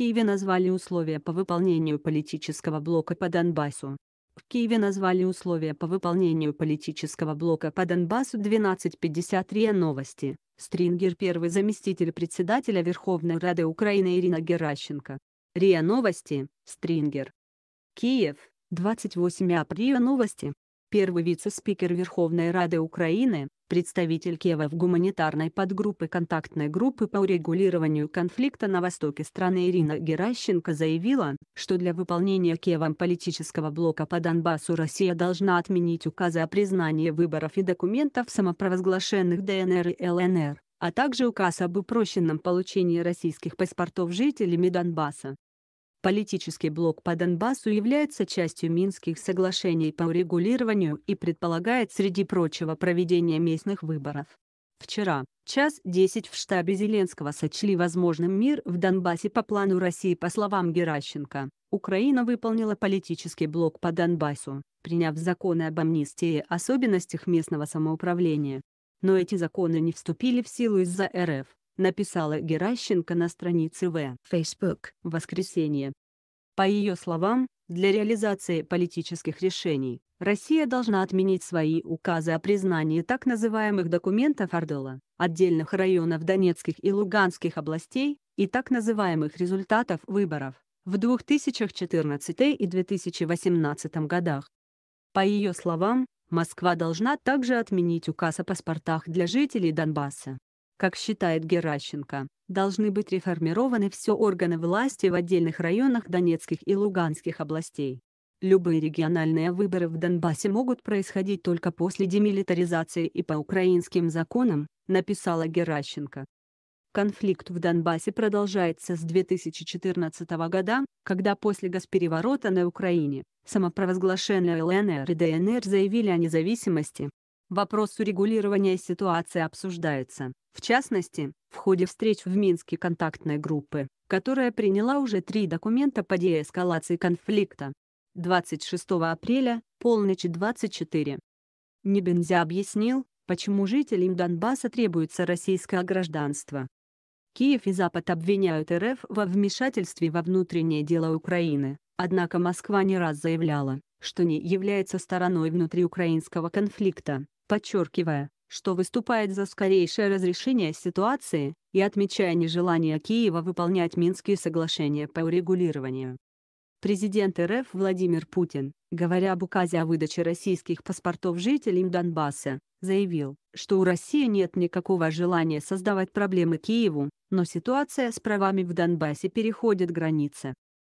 Киеве назвали условия по выполнению политического блока по Донбассу. В Киеве назвали условия по выполнению политического блока по Донбассу 12.53 новости. Стрингер первый заместитель председателя Верховной Рады Украины Ирина Геращенко. РИА Новости, Стрингер. Киев, 28 апреля новости первый вице-спикер Верховной Рады Украины, представитель Киева в гуманитарной подгруппы контактной группы по урегулированию конфликта на востоке страны Ирина Геращенко заявила, что для выполнения Киевом политического блока по Донбассу Россия должна отменить указы о признании выборов и документов самопровозглашенных ДНР и ЛНР а также указ об упрощенном получении российских паспортов жителями Донбасса. Политический блок по Донбассу является частью Минских соглашений по урегулированию и предполагает, среди прочего, проведение местных выборов. Вчера, час 10 в штабе Зеленского сочли возможным мир в Донбассе по плану России по словам Геращенко. Украина выполнила политический блок по Донбассу, приняв законы об амнистии и особенностях местного самоуправления. Но эти законы не вступили в силу из-за РФ написала Геращенко на странице в Facebook в воскресенье. По ее словам, для реализации политических решений Россия должна отменить свои указы о признании так называемых документов Ордела, отдельных районов Донецких и Луганских областей и так называемых результатов выборов в 2014 и 2018 годах. По ее словам, Москва должна также отменить указ о паспортах для жителей Донбасса, как считает Геращенко, должны быть реформированы все органы власти в отдельных районах Донецких и Луганских областей. Любые региональные выборы в Донбассе могут происходить только после демилитаризации и по украинским законам, написала Геращенко. Конфликт в Донбассе продолжается с 2014 года, когда после госпереворота на Украине, самопровозглашенные ЛНР и ДНР заявили о независимости, Вопрос урегулирования ситуации обсуждается, в частности, в ходе встреч в Минске контактной группы, которая приняла уже три документа по деэскалации конфликта. 26 апреля, полночь 24. Небензя объяснил, почему жителям Донбасса требуется российское гражданство. Киев и Запад обвиняют РФ во вмешательстве во внутренние дела Украины, однако Москва не раз заявляла, что не является стороной внутриукраинского конфликта, подчеркивая, что выступает за скорейшее разрешение ситуации, и отмечая нежелание Киева выполнять Минские соглашения по урегулированию. Президент РФ Владимир Путин, говоря об указе о выдаче российских паспортов жителям Донбасса, заявил, что у России нет никакого желания создавать проблемы Киеву, но ситуация с правами в Донбассе переходит границы.